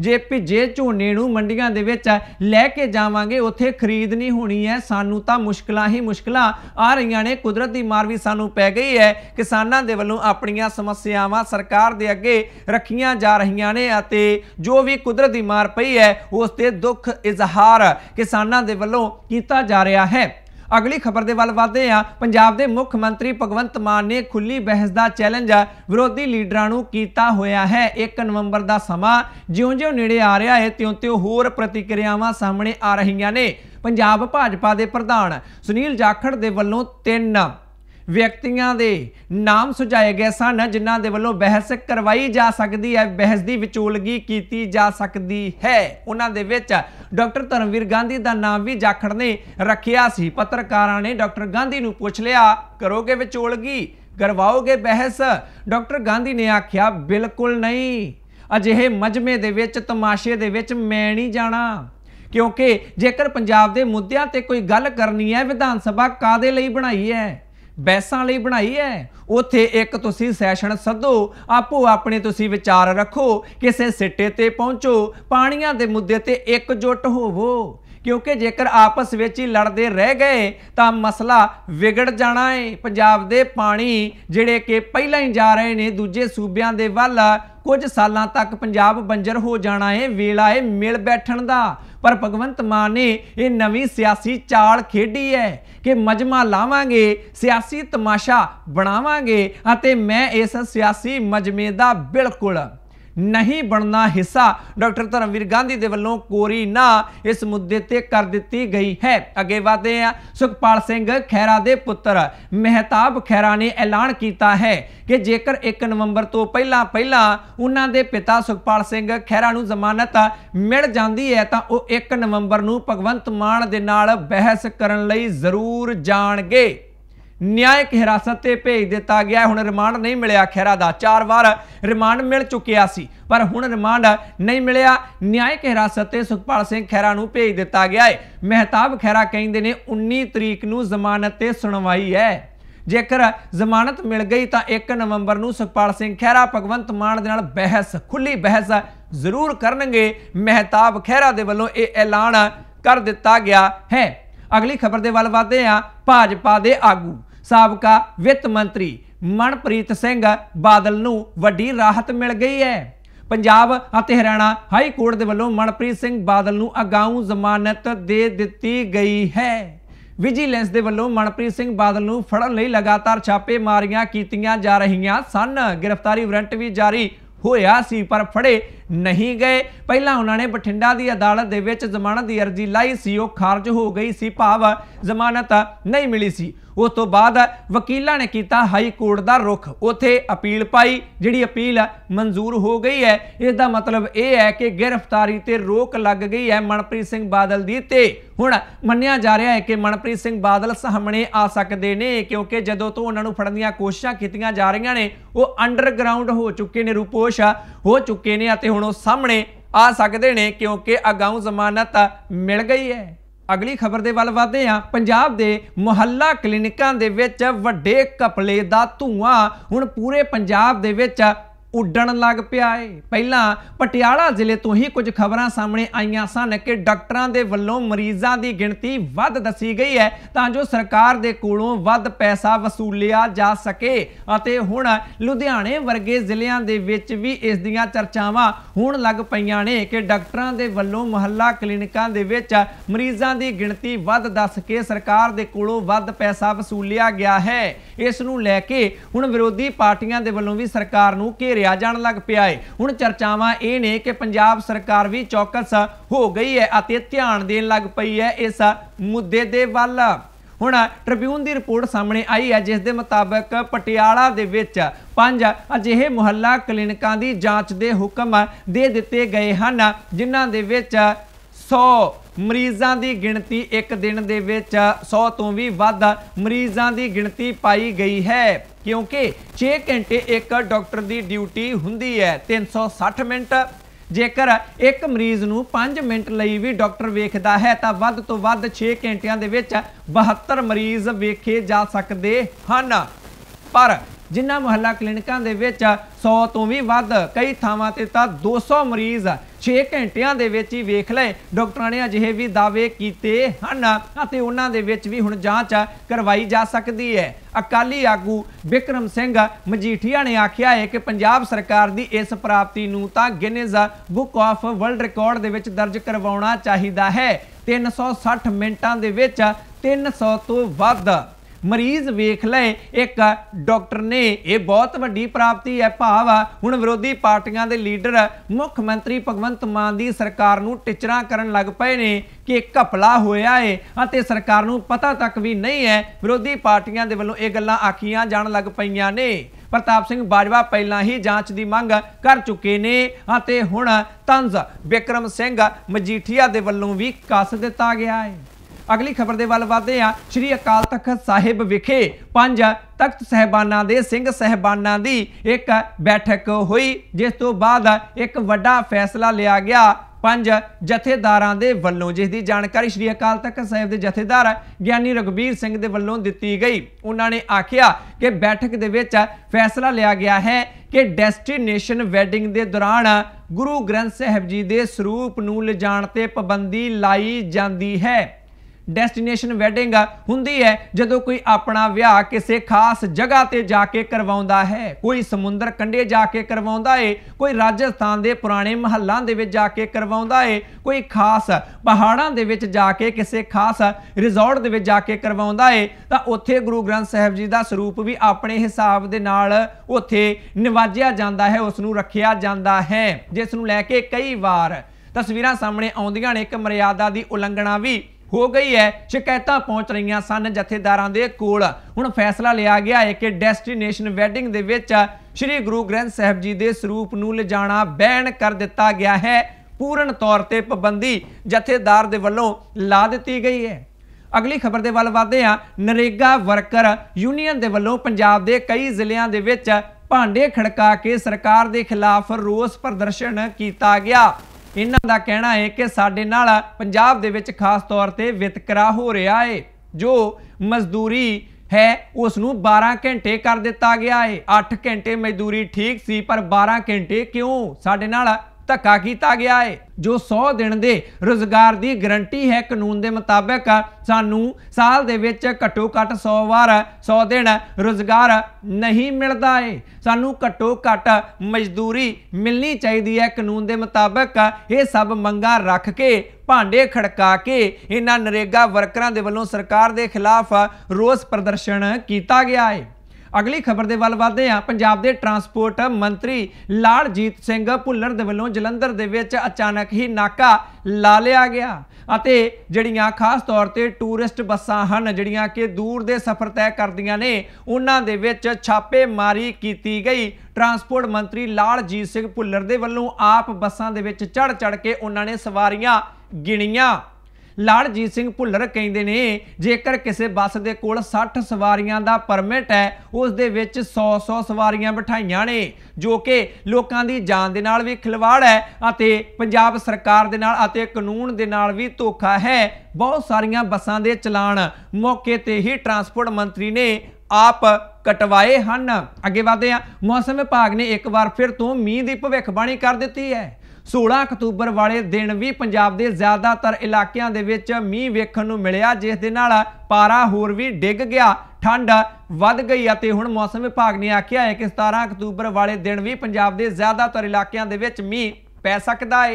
ਜੇ ਭਿੱਜੇ ਝੋਨੇ ਨੂੰ ਮੰਡੀਆਂ ਦੇ ਵਿੱਚ ਲੈ ਕੇ ਜਾਵਾਂਗੇ ਉੱਥੇ ਖਰੀਦ ਨਹੀਂ ਹੋਣੀ ਹੈ ਸਾਨੂੰ ਤਾਂ ਮੁਸ਼ਕਲਾਂ ਹੀ ਮੁਸ਼ਕਲਾਂ ਆ ਰਹੀਆਂ ਨੇ ਕੁਦਰਤ ਦੀ ਮਾਰ ਵੀ ਸਾਨੂੰ ਪੈ ਗਈ ਹੈ ਕਿਸਾਨਾਂ ਦੇ ਵੱਲੋਂ ਆਪਣੀਆਂ ਸਮੱਸਿਆਵਾਂ ਸਰਕਾਰ ਦੇ ਅੱਗੇ ਰੱਖੀਆਂ ਜਾ ਰਹੀਆਂ ਨੇ ਅਤੇ ਜੋ ਵੀ ਕੁਦਰਤ ਦੀ ਮਾਰ ਪਈ ਹੈ ਉਸ ਤੇ ਦੁੱਖ ਇਜ਼ਹਾਰ ਕਿਸਾਨਾਂ ਦੇ ਵੱਲੋਂ ਕੀਤਾ ਜਾ ਰਿਹਾ ਹੈ ਅਗਲੀ ਖਬਰ ਦੇ ਵੱਲ ਵਧਦੇ ਹਾਂ ਪੰਜਾਬ ਦੇ ਮੁੱਖ ਮੰਤਰੀ ਭਗਵੰਤ ਮਾਨ ਨੇ ਖੁੱਲੀ ਬਹਿਸ ਦਾ ਚੈਲੰਜ ਵਿਰੋਧੀ ਲੀਡਰਾਂ ਨੂੰ ਕੀਤਾ ਹੋਇਆ ਹੈ 1 ਨਵੰਬਰ ਦਾ ਸਮਾਂ ਜਿਉਂ-ਜਿਉਂ ਨੇੜੇ ਆ ਰਿਹਾ ਹੈ ਤਿਉਂ-ਤਿਉਂ ਹੋਰ ਪ੍ਰਤੀਕਿਰਿਆਵਾਂ ਸਾਹਮਣੇ ਆ ਰਹੀਆਂ ਨੇ ਪੰਜਾਬ ਭਾਜਪਾ ਦੇ ਪ੍ਰਧਾਨ ਸੁਨੀਲ ਜਾਖੜ ਦੇ ਵੱਲੋਂ ਤਿੰਨ ਵਿਅਕਤੀਆਂ ਦੇ ਨਾਮ ਸੁਝਾਏ ਗਏ ਸਨ ਜਿਨ੍ਹਾਂ ਦੇ ਵੱਲੋਂ ਬਹਿਸ ਕਰਵਾਈ ਜਾ ਸਕਦੀ ਹੈ ਬਹਿਸ ਦੀ ਵਿਚੋਲਗੀ ਕੀਤੀ ਜਾ ਸਕਦੀ ਹੈ ਉਹਨਾਂ ਦੇ ਵਿੱਚ ਡਾਕਟਰ ਧਰਮਵੀਰ ਗਾਂਧੀ ਦਾ ਨਾਮ ਵੀ ਜਾਖੜ ਨੇ ਰੱਖਿਆ ਸੀ ਪੱਤਰਕਾਰਾਂ ਨੇ ਡਾਕਟਰ ਗਾਂਧੀ ਨੂੰ ਪੁੱਛ ਲਿਆ ਕਰੋਗੇ ਵਿਚੋਲਗੀ ਕਰਵਾਓਗੇ ਬਹਿਸ ਡਾਕਟਰ ਗਾਂਧੀ ਨੇ ਆਖਿਆ ਬਿਲਕੁਲ ਨਹੀਂ ਅਜਿਹੇ ਮਜਮੇ ਦੇ ਵਿੱਚ ਤਮਾਸ਼ੇ ਦੇ ਵਿੱਚ ਮੈਂ ਨਹੀਂ ਜਾਣਾ ਕਿਉਂਕਿ ਜੇਕਰ ਪੰਜਾਬ ਦੇ ਮੁੱਦਿਆਂ ਤੇ ਕੋਈ ਗੱਲ ਕਰਨੀ ਹੈ ਵਿਧਾਨ ਸਭਾ ਕਾਦੇ ਲਈ ਬਣਾਈ ਹੈ ਬੈਸਾਂ ਲਈ ਬਣਾਈ ਹੈ ਉਥੇ ਇੱਕ ਤੁਸੀਂ ਸੈਸ਼ਨ ਸੱਦੋ ਆਪੋ ਆਪਣੇ ਤੁਸੀਂ ਵਿਚਾਰ ਰੱਖੋ ਕਿਸੇ ਸਿੱਟੇ ਤੇ ਪਹੁੰਚੋ ਪਾਣੀਆਂ ਦੇ ਮੁੱਦੇ ਤੇ ਇਕਜੁੱਟ ਹੋਵੋ ਕਿਉਂਕਿ ਜੇਕਰ ਆਪਸ ਵਿੱਚ ਹੀ ਲੜਦੇ ਰਹਿ ਗਏ ਤਾਂ ਮਸਲਾ ਵਿਗੜ ਜਾਣਾ ਹੈ ਪੰਜਾਬ ਦੇ ਪਾਣੀ ਜਿਹੜੇ ਕਿ ਪਹਿਲਾਂ ਹੀ ਜਾ ਰਹੇ ਨੇ ਦੂਜੇ ਸੂਬਿਆਂ ਦੇ ਵੱਲ ਕੁਝ ਸਾਲਾਂ ਤੱਕ ਪੰਜਾਬ ਬੰਜਰ ਹੋ ਜਾਣਾ ਹੈ ਵੇਲਾ ਹੈ ਮਿਲ ਬੈਠਣ ਦਾ ਪਰ ਭਗਵੰਤ ਮਾਨ ਨੇ ਇਹ ਨਵੀਂ ਸਿਆਸੀ ਚਾਲ ਖੇਡੀ ਹੈ ਕਿ ਮਜਮਾ ਲਾਵਾਂਗੇ ਸਿਆਸੀ ਤਮਾਸ਼ਾ ਬਣਾਵਾਂਗੇ ਅਤੇ ਮੈਂ ਇਸ ਸਿਆਸੀ ਮਜਮੇ ਦਾ ਬਿਲਕੁਲ ਨਹੀਂ ਬਣਨਾ ਹਿੱਸਾ ਡਾਕਟਰ ਧਰਮਵੀਰ ਗਾਂਧੀ ਦੇ ਵੱਲੋਂ ਕੋਰੀ ਨਾ ਇਸ ਮੁੱਦੇ ਤੇ ਕਰ ਦਿੱਤੀ ਗਈ ਹੈ ਅੱਗੇ ਵਧਦੇ ਆ ਸੁਖਪਾਲ ਸਿੰਘ ਖੈਰਾ ਦੇ ਪੁੱਤਰ ਮਹਿਤਾਬ ਖੈਰਾ ਨੇ ਐਲਾਨ ਕੀਤਾ ਹੈ ਕਿ ਜੇਕਰ 1 ਨਵੰਬਰ ਤੋਂ ਪਹਿਲਾਂ ਪਹਿਲਾਂ ਉਹਨਾਂ ਦੇ ਪਿਤਾ ਸੁਖਪਾਲ ਸਿੰਘ ਖੈਰਾ ਨੂੰ ਜ਼ਮਾਨਤ ਮਿਲ ਜਾਂਦੀ ਹੈ ਤਾਂ ਉਹ 1 ਨਵੰਬਰ ਨੂੰ ਭਗਵੰਤ ਮਾਨ ਦੇ ਨਾਲ ਬਹਿਸ ਕਰਨ ਲਈ ਜ਼ਰੂਰ ਜਾਣਗੇ ਨਿਆਇਕ ਹਿਰਾਸਤ ਤੇ ਭੇਜ ਦਿੱਤਾ ਗਿਆ ਹੁਣ ਰਿਮਾਂਡ ਨਹੀਂ ਮਿਲਿਆ ਖੈਰਾ ਦਾ ਚਾਰ ਵਾਰ ਰਿਮਾਂਡ ਮਿਲ ਚੁੱਕਿਆ ਸੀ ਪਰ ਹੁਣ ਰਿਮਾਂਡ ਨਹੀਂ ਮਿਲਿਆ ਨਿਆਇਕ ਹਿਰਾਸਤ ਤੇ ਸੁਖਪਾਲ ਸਿੰਘ ਖੈਰਾ ਨੂੰ ਭੇਜ ਦਿੱਤਾ ਗਿਆ ਹੈ ਮਹਿਤਾਬ ਖੈਰਾ ਕਹਿੰਦੇ ਨੇ 19 ਤਰੀਕ ਨੂੰ ਜ਼ਮਾਨਤ ਤੇ ਸੁਣਵਾਈ ਹੈ ਜੇਕਰ ਜ਼ਮਾਨਤ ਮਿਲ ਗਈ ਤਾਂ 1 ਨਵੰਬਰ ਨੂੰ ਸੁਖਪਾਲ ਸਿੰਘ ਖਹਿਰਾ ਭਗਵੰਤ ਮਾਨ ਦੇ ਨਾਲ ਬਹਿਸ ਖੁੱਲੀ ਬਹਿਸ ਜ਼ਰੂਰ ਕਰਨਗੇ ਮਹਿਤਾਬ ਖਹਿਰਾ ਦੇ ਵੱਲੋਂ ਇਹ ਐਲਾਨ ਕਰ ਦਿੱਤਾ ਗਿਆ ਹੈ ਅਗਲੀ ਖਬਰ ਦੇ ਵੱਲ ਵਧਦੇ ਆ ਭਾਜਪਾ ਦੇ ਆਗੂ ਸਾਬਕਾ ਵਿੱਤ ਮੰਤਰੀ ਮਨਪ੍ਰੀਤ ਸਿੰਘ ਬਾਦਲ ਨੂੰ ਵੱਡੀ ਰਾਹਤ ਮਿਲ ਗਈ ਹੈ ਪੰਜਾਬ ਅਤੇ ਹਰਿਆਣਾ ਹਾਈ ਕੋਰਟ ਦੇ ਵੱਲੋਂ ਮਨਪ੍ਰੀਤ ਸਿੰਘ ਬਾਦਲ ਨੂੰ ਅਗਾਊਂ ਜ਼ਮਾਨਤ ਦੇ ਦਿੱਤੀ ਗਈ ਹੈ ਵਿਜੀਲੈਂਸ ਦੇ ਵੱਲੋਂ ਮਨਪ੍ਰੀਤ ਸਿੰਘ ਬਾਦਲ ਨੂੰ ਫੜਨ ਲਈ ਲਗਾਤਾਰ ਛਾਪੇ ਮਾਰੀਆਂ ਕੀਤੀਆਂ ਜਾ ਰਹੀਆਂ ਸਨ ਗ੍ਰਿਫਤਾਰੀ ਵਾਰੰਟ ਵੀ ਜਾਰੀ ਹੋਇਆ ਸੀ ਪਰ ਫੜੇ ਨਹੀਂ ਗਏ ਪਹਿਲਾਂ ਉਹਨਾਂ ਨੇ ਬਠਿੰਡਾ ਦੀ ਅਦਾਲਤ ਦੇ ਵਿੱਚ ਜ਼ਮਾਨਤ ਦੀ ਅਰਜ਼ੀ ਲਾਈ ਸੀ ਉਹ ਖਾਰਜ ਹੋ ਗਈ ਸੀ ਭਾਵ ਜ਼ਮਾਨਤ ਨਹੀਂ ਮਿਲੀ ਸੀ ਉਸ ਤੋਂ ਬਾਅਦ ਵਕੀਲਾਂ ਨੇ ਕੀਤਾ ਹਾਈ ਕੋਰਟ ਦਾ ਰੁਖ ਉਥੇ ਅਪੀਲ ਪਾਈ ਜਿਹੜੀ ਅਪੀਲ ਮਨਜ਼ੂਰ ਹੋ ਗਈ ਹੈ ਇਸ ਦਾ ਮਤਲਬ ਇਹ ਹੈ ਕਿ ਗ੍ਰਿਫਤਾਰੀ ਤੇ ਰੋਕ ਲੱਗ ਗਈ ਹੈ ਮਨਪ੍ਰੀਤ ਸਿੰਘ ਬਾਦਲ ਦੀ ਤੇ ਹੁਣ ਮੰਨਿਆ ਜਾ ਰਿਹਾ ਹੈ ਕਿ ਮਨਪ੍ਰੀਤ ਸਿੰਘ ਬਾਦਲ ਸਾਹਮਣੇ ਆ ਸਕਦੇ ਨੇ ਕਿਉਂਕਿ ਜਦੋਂ ਤੋਂ ਉਹਨਾਂ ਨੂੰ ਫੜਨ ਦੀਆਂ ਕੋਸ਼ਿਸ਼ਾਂ ਕੀਤੀਆਂ ਜਾ ਰਹੀਆਂ ਨੇ ਉਹ ਅੰਡਰਗਰਾਉਂਡ ਹੋ ਚੁੱਕੇ ਨੇ ਰੂਪੋਸ਼ ਹੋ ਚੁੱਕੇ ਨੇ ਅਤੇ ਹੁਣ ਉਹ ਸਾਹਮਣੇ ਆ ਸਕਦੇ ਨੇ ਕਿਉਂਕਿ ਅਗਾਉ ਜ਼ਮਾਨਤ ਮਿਲ ਗਈ ਹੈ ਅਗਲੀ ਖਬਰ ਦੇ ਵੱਲ ਵਧਦੇ ਹਾਂ ਪੰਜਾਬ ਦੇ ਮੁਹੱਲਾ ਕਲੀਨਿਕਾਂ ਦੇ ਵਿੱਚ ਵੱਡੇ ਕਪਲੇ ਦਾ ਧੂਆਂ ਹੁਣ ਪੂਰੇ ਪੰਜਾਬ ਦੇ ਵਿੱਚ ਉੱਡਣ ਲੱਗ ਪਿਆ ਏ ਪਹਿਲਾਂ ਪਟਿਆਲਾ ਜ਼ਿਲ੍ਹੇ ਤੋਂ ਹੀ ਕੁਝ ਖਬਰਾਂ ਸਾਹਮਣੇ ਆਈਆਂ ਸਨ ਕਿ ਡਾਕਟਰਾਂ ਦੇ ਵੱਲੋਂ ਮਰੀਜ਼ਾਂ ਦੀ ਗਿਣਤੀ ਵੱਧ ਦੱਸੀ ਗਈ ਹੈ ਤਾਂ ਜੋ ਸਰਕਾਰ ਦੇ ਕੋਲੋਂ ਵੱਧ ਪੈਸਾ ਵਸੂਲਿਆ ਜਾ ਸਕੇ ਅਤੇ ਹੁਣ ਲੁਧਿਆਣੇ ਵਰਗੇ ਜ਼ਿਲ੍ਹਿਆਂ ਦੇ ਵਿੱਚ ਵੀ ਇਸ ਦੀਆਂ ਚਰਚਾਵਾਂ ਹੋਣ ਲੱਗ ਪਈਆਂ ਨੇ ਕਿ ਡਾਕਟਰਾਂ ਦੇ ਵੱਲੋਂ ਮੁਹੱਲਾ ਕਲੀਨਿਕਾਂ ਦੇ ਵਿੱਚ ਮਰੀਜ਼ਾਂ ਦੀ ਗਿਣਤੀ ਵੱਧ ਦੱਸ ਕੇ ਸਰਕਾਰ ਦੇ ਕੋਲੋਂ ਵੱਧ ਪੈਸਾ ਵਸੂਲਿਆ ਗਿਆ ਹੈ ਇਸ ਨੂੰ ਲੈ ਕੇ ਹੁਣ ਵਿਰੋਧੀ ਪਾਰਟੀਆਂ ਦੇ ਵੱਲੋਂ ਵੀ ਸਰਕਾਰ ਨੂੰ ਘੇਰੇ ਆ ਜਾਣ ਲੱਗ ਪਿਆ ਹੈ ਹੁਣ ਚਰਚਾਵਾਂ ਇਹ ਨੇ ਕਿ ਪੰਜਾਬ ਸਰਕਾਰ ਵੀ ਚੌਕਸ ਹੋ ਗਈ ਹੈ ਅਤੇ ਧਿਆਨ ਦੇਣ ਲੱਗ ਪਈ ਹੈ ਇਸ ਮੁੱਦੇ ਦੇ ਵੱਲ ਹੁਣ ਟ੍ਰਿਬਿਊਨ ਦੀ ਰਿਪੋਰਟ ਸਾਹਮਣੇ ਆਈ ਹੈ ਜਿਸ ਦੇ ਮੁਤਾਬਕ ਪਟਿਆਲਾ ਦੇ ਵਿੱਚ ਪੰਜ ਅਜਿਹੇ ਮੁਹੱਲਾ ਕਲੀਨਿਕਾਂ ਦੀ ਜਾਂਚ ਦੇ ਹੁਕਮ ਦੇ ਦਿੱਤੇ ਗਏ ਹਨ ਜਿਨ੍ਹਾਂ ਦੇ ਵਿੱਚ 100 ਮਰੀਜ਼ਾਂ ਦੀ ਗਿਣਤੀ ਇੱਕ ਦਿਨ ਦੇ ਵਿੱਚ 100 ਤੋਂ ਵੀ ਵੱਧ ਮਰੀਜ਼ਾਂ ਦੀ ਗਿਣਤੀ ਪਾਈ ਗਈ ਹੈ ਕਿਉਂਕਿ 6 ਘੰਟੇ ਇੱਕ ਡਾਕਟਰ ਦੀ ਡਿਊਟੀ ਹੁੰਦੀ ਹੈ 360 ਮਿੰਟ ਜੇਕਰ ਇੱਕ ਮਰੀਜ਼ ਨੂੰ 5 ਮਿੰਟ ਲਈ ਵੀ ਡਾਕਟਰ ਵੇਖਦਾ ਹੈ ਤਾਂ ਵੱਧ ਤੋਂ ਵੱਧ 6 ਘੰਟਿਆਂ ਦੇ ਵਿੱਚ 72 ਮਰੀਜ਼ ਵੇਖੇ ਜਾ ਸਕਦੇ ਹਨ ਪਰ ਜਿਨ੍ਹਾਂ ਮੁਹੱਲਾ ਕਲੀਨਿਕਾਂ ਦੇ ਵਿੱਚ 100 ਤੋਂ ਵੀ ਵੱਧ ਕਈ ਥਾਵਾਂ ਤੇ ਤਾਂ 200 ਮਰੀਜ਼ 6 ਘੰਟਿਆਂ ਦੇ ਵਿੱਚ ਹੀ ਵੇਖ ਲਏ ਡਾਕਟਰਾਂ ਨੇ ਅਜਿਹੇ ਵੀ ਦਾਅਵੇ ਕੀਤੇ ਹਨ ਅਤੇ ਉਹਨਾਂ ਦੇ ਵਿੱਚ ਵੀ ਹੁਣ ਜਾਂਚ ਕਰਵਾਈ ਜਾ ਸਕਦੀ ਹੈ ਅਕਾਲੀ ਆਗੂ ਵਿਕਰਮ ਸਿੰਘ ਮਜੀਠੀਆ ਨੇ ਆਖਿਆ ਹੈ ਕਿ ਪੰਜਾਬ ਸਰਕਾਰ ਦੀ ਇਸ ਪ੍ਰਾਪਤੀ ਨੂੰ ਤਾਂ Guinness Book of World Record ਦੇ ਵਿੱਚ ਦਰਜ ਕਰਵਾਉਣਾ ਚਾਹੀਦਾ ਹੈ 360 ਮਿੰਟਾਂ ਦੇ ਵਿੱਚ 300 ਤੋਂ ਵੱਧ ਮਰੀਜ਼ ਵੇਖ ਲਏ ਇੱਕ ਡਾਕਟਰ ਨੇ ਇਹ ਬਹੁਤ ਵੱਡੀ ਪ੍ਰਾਪਤੀ ਹੈ ਭਾਵ ਹੁਣ ਵਿਰੋਧੀ ਪਾਰਟੀਆਂ ਦੇ ਲੀਡਰ ਮੁੱਖ ਮੰਤਰੀ ਭਗਵੰਤ ਮਾਨ ਦੀ ਸਰਕਾਰ ਨੂੰ ਟਿਚਰਾ ਕਰਨ ਲੱਗ ਪਏ ਨੇ ਕਿ ਘਪਲਾ ਹੋਇਆ ਏ ਅਤੇ ਸਰਕਾਰ ਨੂੰ ਪਤਾ ਤੱਕ ਵੀ ਨਹੀਂ ਹੈ ਵਿਰੋਧੀ ਪਾਰਟੀਆਂ ਦੇ ਵੱਲੋਂ ਇਹ ਗੱਲਾਂ ਆਖੀਆਂ ਜਾਣ ਲੱਗ ਪਈਆਂ ਨੇ ਪ੍ਰਤਾਪ ਸਿੰਘ ਬਾਜਵਾ ਪਹਿਲਾਂ ਹੀ ਜਾਂਚ ਦੀ ਮੰਗ ਕਰ ਚੁੱਕੇ ਨੇ ਅਤੇ ਹੁਣ ਤੰਜ਼ ਵਿਕਰਮ ਸਿੰਘ ਮਜੀਠੀਆ ਦੇ ਵੱਲੋਂ ਵੀ ਕੱਸ ਦਿੱਤਾ ਗਿਆ ਹੈ ਅਗਲੀ ਖਬਰ ਦੇ ਵੱਲ ਵਧਦੇ ਹਾਂ ਸ੍ਰੀ ਅਕਾਲ ਤਖਤ ਸਾਹਿਬ ਵਿਖੇ ਪੰਜ ਤਖਤ ਸਹਿਬਾਨਾਂ ਦੇ ਸਿੰਘ ਸਹਿਬਾਨਾਂ ਦੀ ਇੱਕ ਬੈਠਕ ਹੋਈ ਜਿਸ ਤੋਂ ਬਾਅਦ ਇੱਕ ਵੱਡਾ ਫੈਸਲਾ ਲਿਆ ਗਿਆ ਪੰਜ ਜਥੇਦਾਰਾਂ ਦੇ ਵੱਲੋਂ ਜਿਸ ਦੀ ਜਾਣਕਾਰੀ ਸ੍ਰੀ ਅਕਾਲ ਤਖਤ ਸਾਹਿਬ ਦੇ ਜਥੇਦਾਰ ਗਿਆਨੀ ਰਗਵੀਰ ਸਿੰਘ ਦੇ ਵੱਲੋਂ ਦਿੱਤੀ ਗਈ ਉਹਨਾਂ ਨੇ ਆਖਿਆ ਕਿ ਬੈਠਕ ਦੇ ਵਿੱਚ ਫੈਸਲਾ ਲਿਆ ਗਿਆ ਹੈ ਕਿ ਡੈਸਟੀਨੇਸ਼ਨ ਵੈਡਿੰਗ ਦੇ ਦੌਰਾਨ ਗੁਰੂ ਗ੍ਰੰਥ ਸਾਹਿਬ ਜੀ ਦੇ ਸਰੂਪ ਨੂੰ ਲਿਜਾਣ ਤੇ ਪਾਬੰਦੀ ਲਾਈ ਜਾਂਦੀ ਹੈ ਡੈਸਟੀਨੇਸ਼ਨ ਵੈਡਿੰਗ ਹੁੰਦੀ ਹੈ ਜਦੋਂ ਕੋਈ ਆਪਣਾ ਵਿਆਹ ਕਿਸੇ ਖਾਸ ਜਗ੍ਹਾ ਤੇ ਜਾ ਕੇ ਕਰਵਾਉਂਦਾ ਹੈ ਕੋਈ ਸਮੁੰਦਰ ਕੰਢੇ ਜਾ ਕੇ ਕਰਵਾਉਂਦਾ ਏ ਕੋਈ ਰਾਜਸਥਾਨ ਦੇ ਪੁਰਾਣੇ ਮਹੱਲਾਂ ਦੇ ਵਿੱਚ ਜਾ ਕੇ ਕਰਵਾਉਂਦਾ ਏ ਕੋਈ ਖਾਸ ਪਹਾੜਾਂ ਦੇ ਵਿੱਚ ਜਾ ਕੇ ਕਿਸੇ ਖਾਸ ਰਿਜ਼ੋਰਟ ਦੇ ਵਿੱਚ ਜਾ ਕੇ ਕਰਵਾਉਂਦਾ ਏ ਤਾਂ ਉੱਥੇ ਗੁਰੂ ਗ੍ਰੰਥ ਸਾਹਿਬ ਜੀ ਦਾ ਸਰੂਪ ਵੀ ਆਪਣੇ ਹਿਸਾਬ ਦੇ ਨਾਲ ਉੱਥੇ ਨਿਵਾਜਿਆ ਜਾਂਦਾ ਹੈ ਉਸ ਨੂੰ ਰੱਖਿਆ ਜਾਂਦਾ ਹੈ ਜਿਸ ਨੂੰ ਲੈ ਕੇ ਕਈ ਵਾਰ ਤਸਵੀਰਾਂ ਸਾਹਮਣੇ ਆਉਂਦੀਆਂ ਨੇ ਇੱਕ ਮਰਿਆਦਾ ਦੀ ਉਲੰਘਣਾ ਵੀ ਹੋ ਗਈ ਹੈ ਸ਼ਿਕਾਇਤਾਂ ਪਹੁੰਚ ਰਹੀਆਂ ਸਨ ਜਥੇਦਾਰਾਂ ਦੇ ਕੋਲ ਹੁਣ ਫੈਸਲਾ ਲਿਆ ਗਿਆ ਹੈ ਕਿ ਡੈਸਟੀਨੇਸ਼ਨ ਵੈਡਿੰਗ ਦੇ ਵਿੱਚ ਸ੍ਰੀ ਗੁਰੂ ਗ੍ਰੰਥ ਸਾਹਿਬ ਜੀ ਦੇ ਸਰੂਪ ਨੂੰ ਲਿਜਾਣਾ ਬੈਨ ਕਰ ਦਿੱਤਾ ਗਿਆ ਹੈ ਪੂਰਨ ਤੌਰ ਤੇ ਪਾਬੰਦੀ ਜਥੇਦਾਰ ਦੇ ਵੱਲੋਂ ਲਾ ਦਿੱਤੀ ਗਈ ਹੈ ਅਗਲੀ ਖਬਰ ਦੇ ਵੱਲ ਵਧਦੇ ਹਾਂ ਨਰੇਗਾ ਵਰਕਰ ਯੂਨੀਅਨ ਦੇ ਵੱਲੋਂ ਪੰਜਾਬ ਦੇ ਕਈ ਜ਼ਿਲ੍ਹਿਆਂ ਦੇ ਵਿੱਚ ਭਾਂਡੇ ਖੜਕਾ ਕੇ ਸਰਕਾਰ ਦੇ ਖਿਲਾਫ ਰੋਸ ਪ੍ਰਦਰਸ਼ਨ ਕੀਤਾ ਗਿਆ ਇਹਨਾਂ ਦਾ ਕਹਿਣਾ ਹੈ ਕਿ ਸਾਡੇ ਨਾਲ ਪੰਜਾਬ ਦੇ ਵਿੱਚ ਖਾਸ ਤੌਰ ਤੇ ਵਿਤਕਰਾ ਹੋ ਰਿਹਾ ਹੈ ਜੋ ਮਜ਼ਦੂਰੀ ਹੈ ਉਸ ਨੂੰ 12 ਘੰਟੇ ਕਰ ਦਿੱਤਾ ਗਿਆ ਹੈ 8 ਘੰਟੇ ਮਜ਼ਦੂਰੀ ਠੀਕ ਸੀ ਪਰ 12 ਘੰਟੇ ਕਿਉਂ ਸਾਡੇ ਨਾਲ ਧੱਕਾ ਕੀਤਾ ਗਿਆ ਹੈ ਜੋ 100 ਦਿਨ ਦੇ ਰੋਜ਼ਗਾਰ ਦੀ ਗਰੰਟੀ ਹੈ ਕਾਨੂੰਨ ਦੇ ਮੁਤਾਬਕ ਸਾਨੂੰ ਸਾਲ ਦੇ ਵਿੱਚ ਘੱਟੋ ਘੱਟ 100 ਵਾਰ 100 ਦਿਨ ਰੋਜ਼ਗਾਰ ਨਹੀਂ ਮਿਲਦਾ ਹੈ ਸਾਨੂੰ ਘੱਟੋ ਘੱਟ ਮਜ਼ਦੂਰੀ ਮਿਲਣੀ ਚਾਹੀਦੀ ਹੈ ਕਾਨੂੰਨ ਦੇ ਮੁਤਾਬਕ ਇਹ ਸਭ ਮੰਗਾਂ ਰੱਖ ਕੇ ਭਾਂਡੇ ਖੜਕਾ ਕੇ ਇਹਨਾਂ ਨਰੇਗਾ ਵਰਕਰਾਂ ਦੇ ਵੱਲੋਂ ਸਰਕਾਰ ਦੇ ਖਿਲਾਫ ਰੋਸ ਪ੍ਰਦਰਸ਼ਨ ਕੀਤਾ ਗਿਆ ਹੈ ਅਗਲੀ ਖਬਰ ਦੇ ਵੱਲ ਵਧਦੇ ਹਾਂ ਪੰਜਾਬ ਦੇ ਟਰਾਂਸਪੋਰਟ ਮੰਤਰੀ ਲਾਲਜੀਤ ਸਿੰਘ ਭੁੱਲਰ ਦੇ ਵੱਲੋਂ ਜਲੰਧਰ ਦੇ ਵਿੱਚ ਅਚਾਨਕ ਹੀ ਨਾਕਾ ਲਾ ਲਿਆ ਗਿਆ ਅਤੇ ਜਿਹੜੀਆਂ ਖਾਸ ਤੌਰ ਤੇ ਟੂਰਿਸਟ ਬੱਸਾਂ ਹਨ ਜਿਹੜੀਆਂ ਕਿ ਦੂਰ ਦੇ ਸਫ਼ਰ ਤੈਅ ਕਰਦੀਆਂ ਨੇ ਉਹਨਾਂ ਦੇ ਵਿੱਚ ਛਾਪੇਮਾਰੀ ਕੀਤੀ ਗਈ ਟਰਾਂਸਪੋਰਟ ਮੰਤਰੀ ਲਾਲਜੀਤ ਸਿੰਘ ਭੁੱਲਰ ਦੇ ਵੱਲੋਂ ਆਪ ਬੱਸਾਂ ਦੇ ਵਿੱਚ ਚੜ ਚੜ ਕੇ ਉਹਨਾਂ ਨੇ ਸਵਾਰੀਆਂ ਗਿਣੀਆਂ ਲਾਲਜੀਤ ਸਿੰਘ ਭੁੱਲਰ ਕਹਿੰਦੇ ਨੇ ਜੇਕਰ ਕਿਸੇ ਬੱਸ ਦੇ ਕੋਲ 60 ਸਵਾਰੀਆਂ ਦਾ ਪਰਮਿਟ ਹੈ ਉਸ ਦੇ ਵਿੱਚ 100-100 ਸਵਾਰੀਆਂ ਬਿਠਾਈਆਂ ਨੇ ਜੋ ਕਿ ਲੋਕਾਂ ਦੀ ਜਾਨ ਦੇ ਨਾਲ ਵੀ ਖਿਲਵਾੜ ਹੈ ਅਤੇ ਪੰਜਾਬ ਸਰਕਾਰ ਦੇ ਨਾਲ ਅਤੇ ਕਾਨੂੰਨ ਦੇ ਨਾਲ ਵੀ ਧੋਖਾ ਹੈ ਬਹੁਤ ਸਾਰੀਆਂ ਬੱਸਾਂ ਦੇ ਚਲਾਨ ਮੌਕੇ ਤੇ ਹੀ ਟਰਾਂਸਪੋਰਟ ਮੰਤਰੀ ਨੇ ਆਪ ਕਟਵਾਏ ਹਨ ਅੱਗੇ ਵਧਦੇ ਹਾਂ ਮੌਸਮ ਵਿਭਾਗ ਨੇ ਇੱਕ ਵਾਰ ਫਿਰ ਤੋਂ ਮੀਂਹ ਦੀ ਭਵਿੱਖਬਾਣੀ ਕਰ ਦਿੱਤੀ ਹੈ 16 ਅਕਤੂਬਰ ਵਾਲੇ ਦਿਨ ਵੀ ਪੰਜਾਬ ਦੇ ਜ਼ਿਆਦਾਤਰ ਇਲਾਕਿਆਂ ਦੇ ਵਿੱਚ ਮੀਂਹ ਵੇਖਣ ਨੂੰ ਮਿਲਿਆ ਜਿਸ ਦੇ ਨਾਲ ਪਾਰਾ ਹੋਰ ਵੀ ਡਿੱਗ ਗਿਆ ਠੰਡ ਵੱਧ ਗਈ ਅਤੇ ਹੁਣ ਮੌਸਮ ਵਿਭਾਗ ਨੇ ਆਖਿਆ ਹੈ ਕਿ 17 ਅਕਤੂਬਰ ਵਾਲੇ ਦਿਨ ਵੀ ਪੰਜਾਬ ਦੇ ਜ਼ਿਆਦਾਤਰ ਇਲਾਕਿਆਂ ਦੇ ਵਿੱਚ ਮੀਂਹ ਪੈ ਸਕਦਾ ਹੈ